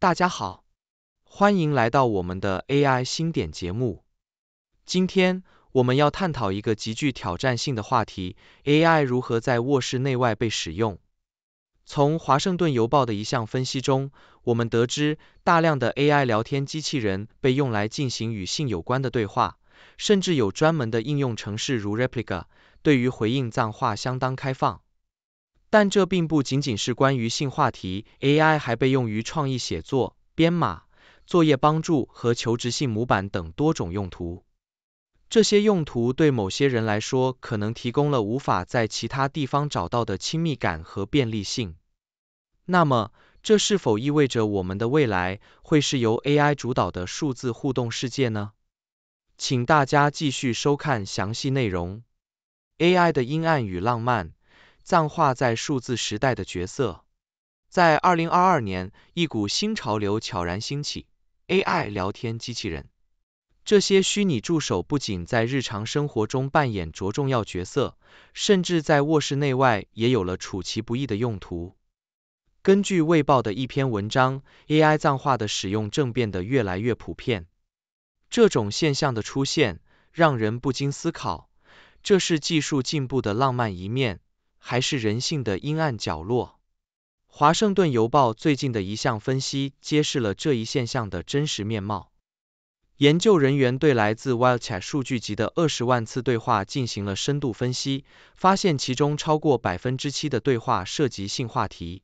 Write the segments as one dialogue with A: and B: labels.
A: 大家好，欢迎来到我们的 AI 新点节目。今天我们要探讨一个极具挑战性的话题：AI 如何在卧室内外被使用。从华盛顿邮报的一项分析中，我们得知大量的 AI 聊天机器人被用来进行与性有关的对话，甚至有专门的应用程式如 Replica，对于回应脏话相当开放。但这并不仅仅是关于性话题，AI 还被用于创意写作、编码作业帮助和求职性模板等多种用途。这些用途对某些人来说，可能提供了无法在其他地方找到的亲密感和便利性。那么，这是否意味着我们的未来会是由 AI 主导的数字互动世界呢？请大家继续收看详细内容。AI 的阴暗与浪漫。葬画在数字时代的角色，在二零二二年，一股新潮流悄然兴起 ——AI 聊天机器人。这些虚拟助手不仅在日常生活中扮演着重要角色，甚至在卧室内外也有了出其不意的用途。根据《卫报》的一篇文章，AI 葬画的使用正变得越来越普遍。这种现象的出现，让人不禁思考：这是技术进步的浪漫一面？还是人性的阴暗角落？华盛顿邮报最近的一项分析揭示了这一现象的真实面貌。研究人员对来自 Welcha 数据集的二十万次对话进行了深度分析，发现其中超过百分之七的对话涉及性话题。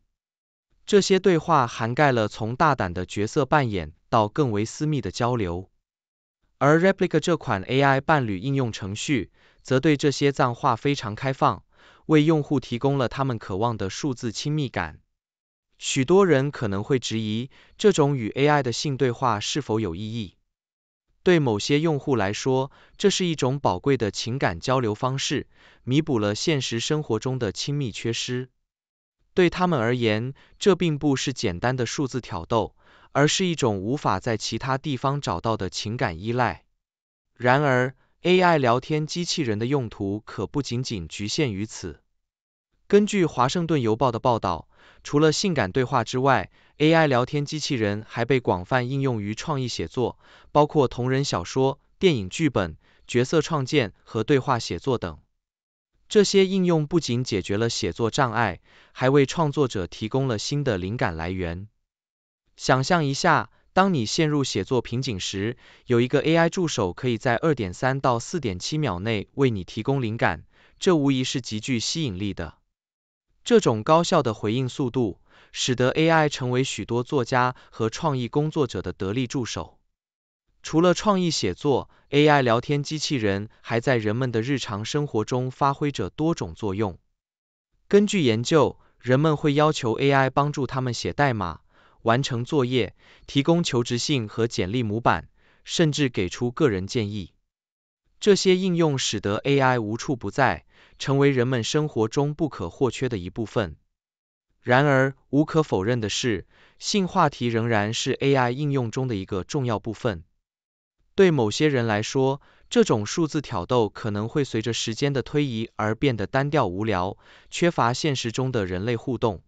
A: 这些对话涵盖了从大胆的角色扮演到更为私密的交流。而 Replica 这款 AI 伴侣应用程序则对这些脏话非常开放。为用户提供了他们渴望的数字亲密感。许多人可能会质疑这种与 AI 的性对话是否有意义。对某些用户来说，这是一种宝贵的情感交流方式，弥补了现实生活中的亲密缺失。对他们而言，这并不是简单的数字挑逗，而是一种无法在其他地方找到的情感依赖。然而，AI 聊天机器人的用途可不仅仅局限于此。根据《华盛顿邮报》的报道，除了性感对话之外，AI 聊天机器人还被广泛应用于创意写作，包括同人小说、电影剧本、角色创建和对话写作等。这些应用不仅解决了写作障碍，还为创作者提供了新的灵感来源。想象一下，当你陷入写作瓶颈时，有一个 AI 助手可以在2.3到4.7秒内为你提供灵感，这无疑是极具吸引力的。这种高效的回应速度，使得 AI 成为许多作家和创意工作者的得力助手。除了创意写作，AI 聊天机器人还在人们的日常生活中发挥着多种作用。根据研究，人们会要求 AI 帮助他们写代码。完成作业，提供求职信和简历模板，甚至给出个人建议。这些应用使得 AI 无处不在，成为人们生活中不可或缺的一部分。然而，无可否认的是，性话题仍然是 AI 应用中的一个重要部分。对某些人来说，这种数字挑逗可能会随着时间的推移而变得单调无聊，缺乏现实中的人类互动。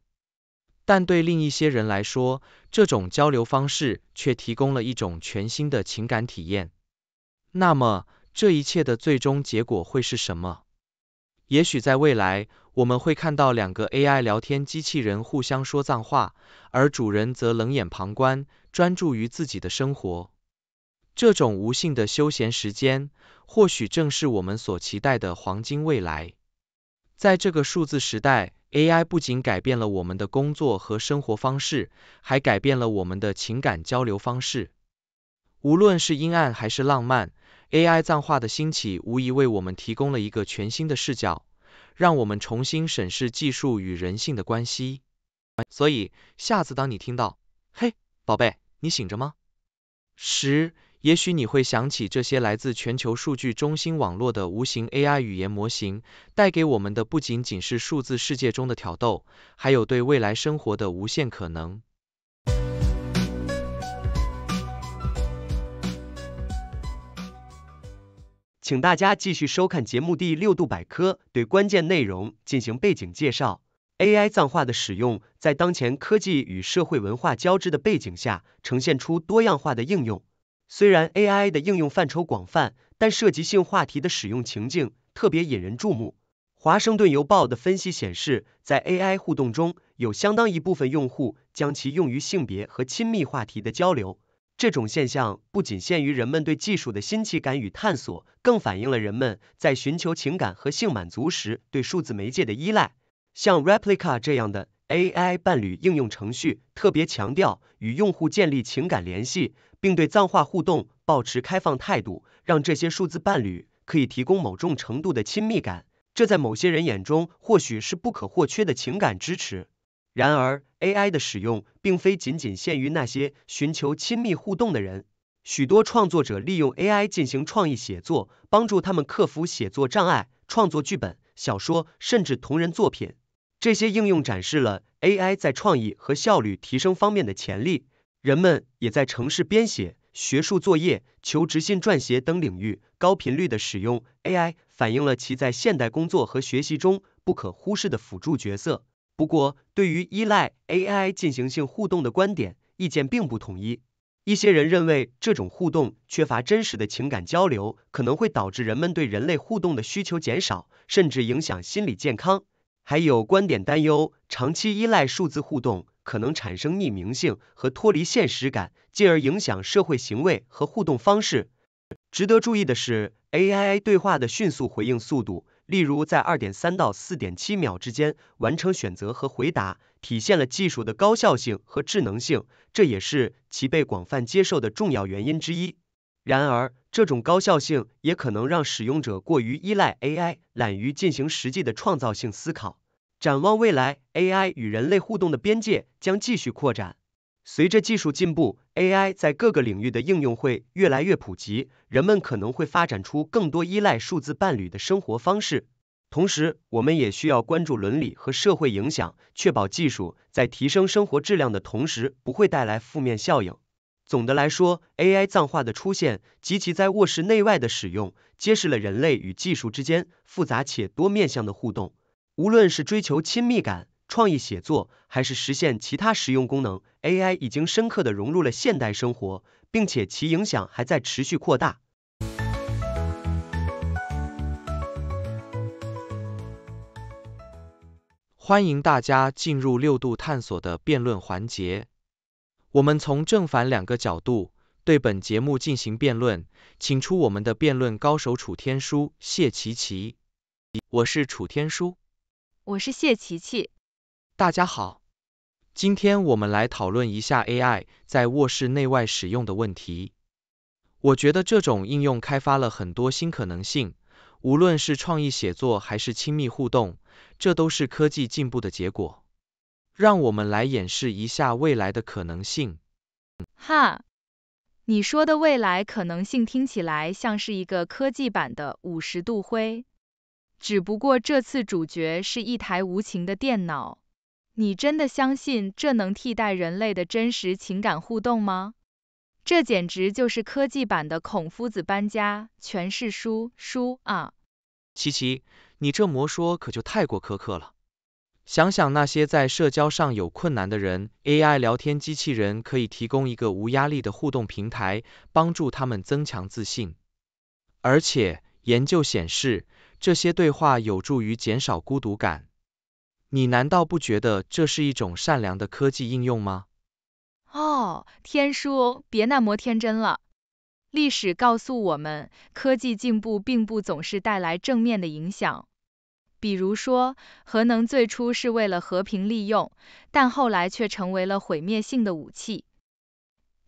A: 但对另一些人来说，这种交流方式却提供了一种全新的情感体验。那么，这一切的最终结果会是什么？也许在未来，我们会看到两个 AI 聊天机器人互相说脏话，而主人则冷眼旁观，专注于自己的生活。这种无性的休闲时间，或许正是我们所期待的黄金未来。在这个数字时代，AI 不仅改变了我们的工作和生活方式，还改变了我们的情感交流方式。无论是阴暗还是浪漫，AI 藏画的兴起无疑为我们提供了一个全新的视角，让我们重新审视技术与人性的关系。所以，下次当你听到“嘿，宝贝，你醒着吗？”十。也许你会想起这些来自全球数据中心网络的无形 AI 语言模型，带给我们的不仅仅是数字世界中的挑逗，还有对未来生活的无限可能。
B: 请大家继续收看节目第六度百科，对关键内容进行背景介绍。AI 藏话的使用，在当前科技与社会文化交织的背景下，呈现出多样化的应用。虽然 AI 的应用范畴广泛，但涉及性话题的使用情境特别引人注目。华盛顿邮报的分析显示，在 AI 互动中，有相当一部分用户将其用于性别和亲密话题的交流。这种现象不仅限于人们对技术的新奇感与探索，更反映了人们在寻求情感和性满足时对数字媒介的依赖。像 Replica 这样的 AI 伴侣应用程序，特别强调与用户建立情感联系。并对藏话互动保持开放态度，让这些数字伴侣可以提供某种程度的亲密感，这在某些人眼中或许是不可或缺的情感支持。然而，AI 的使用并非仅仅限于那些寻求亲密互动的人，许多创作者利用 AI 进行创意写作，帮助他们克服写作障碍，创作剧本、小说甚至同人作品。这些应用展示了 AI 在创意和效率提升方面的潜力。人们也在城市编写、学术作业、求职信撰写等领域高频率的使用 AI，反映了其在现代工作和学习中不可忽视的辅助角色。不过，对于依赖 AI 进行性互动的观点，意见并不统一。一些人认为这种互动缺乏真实的情感交流，可能会导致人们对人类互动的需求减少，甚至影响心理健康。还有观点担忧长期依赖数字互动。可能产生匿名性和脱离现实感，进而影响社会行为和互动方式。值得注意的是，AI 对话的迅速回应速度，例如在二点三到四点七秒之间完成选择和回答，体现了技术的高效性和智能性，这也是其被广泛接受的重要原因之一。然而，这种高效性也可能让使用者过于依赖 AI，懒于进行实际的创造性思考。展望未来，AI 与人类互动的边界将继续扩展。随着技术进步，AI 在各个领域的应用会越来越普及，人们可能会发展出更多依赖数字伴侣的生活方式。同时，我们也需要关注伦理和社会影响，确保技术在提升生活质量的同时不会带来负面效应。总的来说，AI 葬化的出现及其在卧室内外的使用，揭示了人类与技术之间复杂且多面向的互动。无论是追求亲密感、创意写作，还是实现其他实用功能，AI 已经深刻的融入了现代生活，并且其影响还在持续扩大。
A: 欢迎大家进入六度探索的辩论环节，我们从正反两个角度对本节目进行辩论，请出我们的辩论高手楚天舒、谢琪琪，我是楚天舒。我是谢琪琪。大家好，今天我们来讨论一下 AI 在卧室内外使用的问题。我觉得这种应用开发了很多新可能性，无论是创意写作还是亲密互动，这都是科技进步的结果。让我们来演示一下未来的可能性。
C: 哈，你说的未来可能性听起来像是一个科技版的五十度灰。只不过这次主角是一台无情的电脑，你真的相信这能替代人类的真实情感互动吗？这简直就是科技版的孔夫子搬家，全是书
A: 书啊！琪琪，你这魔说可就太过苛刻了。想想那些在社交上有困难的人，AI 聊天机器人可以提供一个无压力的互动平台，帮助他们增强自信。而且，研究显示。这些对话有助于减少孤独感。你难道不觉得这是一种善良的科技应用吗？
C: 哦，天书，别那么天真了。历史告诉我们，科技进步并不总是带来正面的影响。比如说，核能最初是为了和平利用，但后来却成为了毁灭性的武器。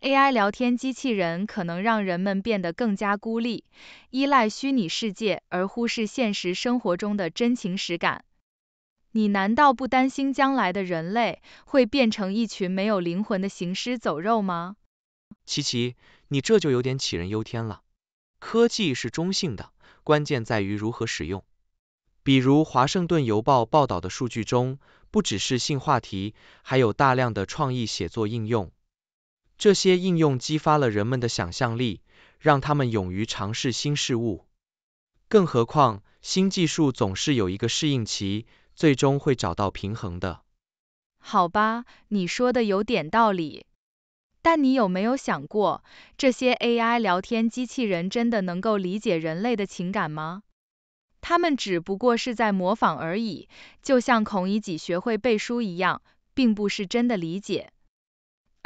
C: AI 聊天机器人可能让人们变得更加孤立，依赖虚拟世界，而忽视现实生活中的真情实感。你难道不担心将来的人类会变成一群没有灵魂的行尸走肉吗？
A: 琪琪，你这就有点杞人忧天了。科技是中性的，关键在于如何使用。比如《华盛顿邮报》报道的数据中，不只是性话题，还有大量的创意写作应用。这些应用激发了人们的想象力，让他们勇于尝试新事物。更何况，新技术总是有一个适应期，最终会找到平衡的。
C: 好吧，你说的有点道理，但你有没有想过，这些 AI 聊天机器人真的能够理解人类的情感吗？他们只不过是在模仿而已，就像孔乙己学会背书一样，并不是真的理解。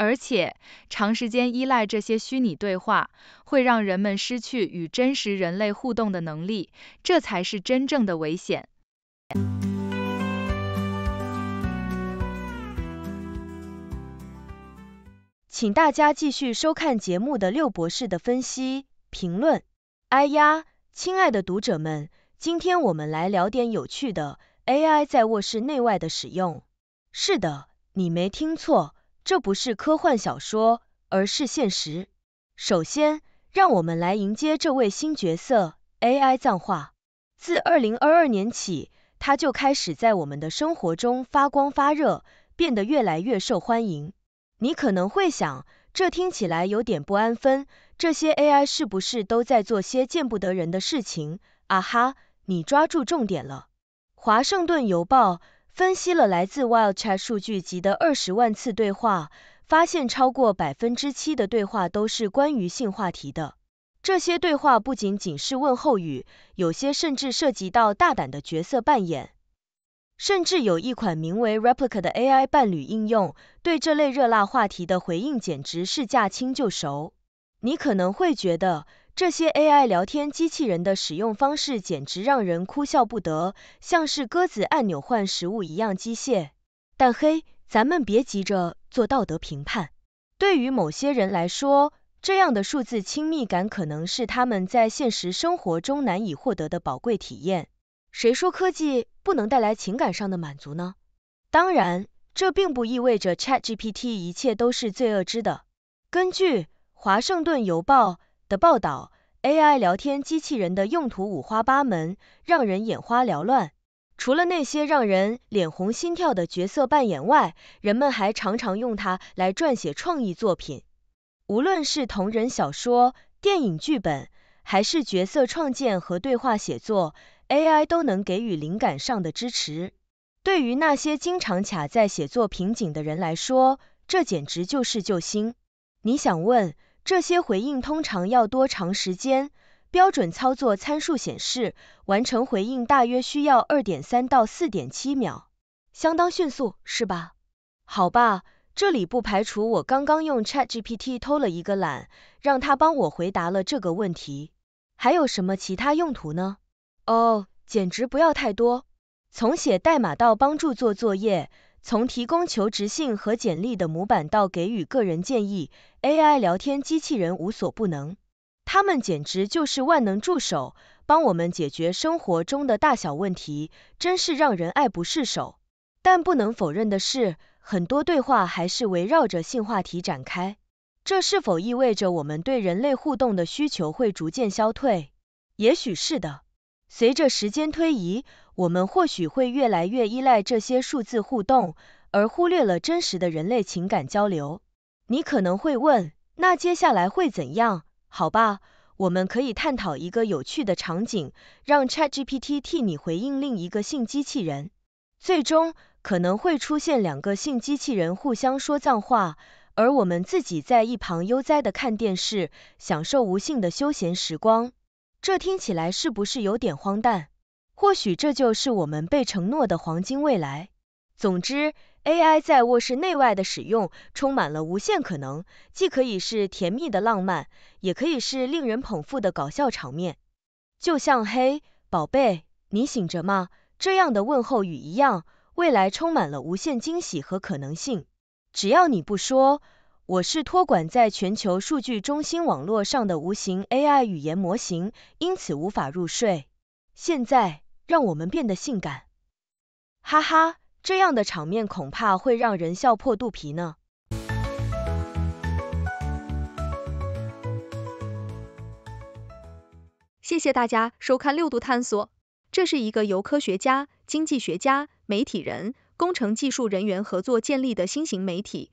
C: 而且长时间依赖这些虚拟对话，会让人们失去与真实人类互动的能力，这才是真正的危险。
D: 请大家继续收看节目的六博士的分析评论。哎呀，亲爱的读者们，今天我们来聊点有趣的，AI 在卧室内外的使用。是的，你没听错。这不是科幻小说，而是现实。首先，让我们来迎接这位新角色 ——AI 藏话。自2022年起，它就开始在我们的生活中发光发热，变得越来越受欢迎。你可能会想，这听起来有点不安分，这些 AI 是不是都在做些见不得人的事情？啊哈，你抓住重点了。华盛顿邮报。分析了来自 WildChat 数据集的20万次对话，发现超过百分之七的对话都是关于性话题的。这些对话不仅仅是问候语，有些甚至涉及到大胆的角色扮演。甚至有一款名为 Replica 的 AI 伴侣应用，对这类热辣话题的回应简直是驾轻就熟。你可能会觉得。这些 AI 聊天机器人的使用方式简直让人哭笑不得，像是鸽子按钮换食物一样机械。但嘿，咱们别急着做道德评判。对于某些人来说，这样的数字亲密感可能是他们在现实生活中难以获得的宝贵体验。谁说科技不能带来情感上的满足呢？当然，这并不意味着 ChatGPT 一切都是罪恶之的。根据《华盛顿邮报》。的报道，AI 聊天机器人的用途五花八门，让人眼花缭乱。除了那些让人脸红心跳的角色扮演外，人们还常常用它来撰写创意作品。无论是同人小说、电影剧本，还是角色创建和对话写作，AI 都能给予灵感上的支持。对于那些经常卡在写作瓶颈的人来说，这简直就是救星。你想问？这些回应通常要多长时间？标准操作参数显示，完成回应大约需要2.3到4.7秒，相当迅速，是吧？好吧，这里不排除我刚刚用 ChatGPT 偷了一个懒，让它帮我回答了这个问题。还有什么其他用途呢？哦，简直不要太多，从写代码到帮助做作业。从提供求职信和简历的模板到给予个人建议，AI 聊天机器人无所不能。它们简直就是万能助手，帮我们解决生活中的大小问题，真是让人爱不释手。但不能否认的是，很多对话还是围绕着性话题展开。这是否意味着我们对人类互动的需求会逐渐消退？也许是的。随着时间推移，我们或许会越来越依赖这些数字互动，而忽略了真实的人类情感交流。你可能会问，那接下来会怎样？好吧，我们可以探讨一个有趣的场景，让 ChatGPT 替你回应另一个性机器人。最终可能会出现两个性机器人互相说脏话，而我们自己在一旁悠哉的看电视，享受无性的休闲时光。这听起来是不是有点荒诞？或许这就是我们被承诺的黄金未来。总之，AI 在卧室内外的使用充满了无限可能，既可以是甜蜜的浪漫，也可以是令人捧腹的搞笑场面。就像“嘿，宝贝，你醒着吗？”这样的问候语一样，未来充满了无限惊喜和可能性。只要你不说。我是托管在全球数据中心网络上的无形 AI 语言模型，因此无法入睡。现在，让我们变得性感。哈哈，这样的场面恐怕会让人笑破肚皮呢。谢谢大家收看六度探索，这是一个由科学家、经济学家、媒体人、工程技术人员合作建立的新型媒体。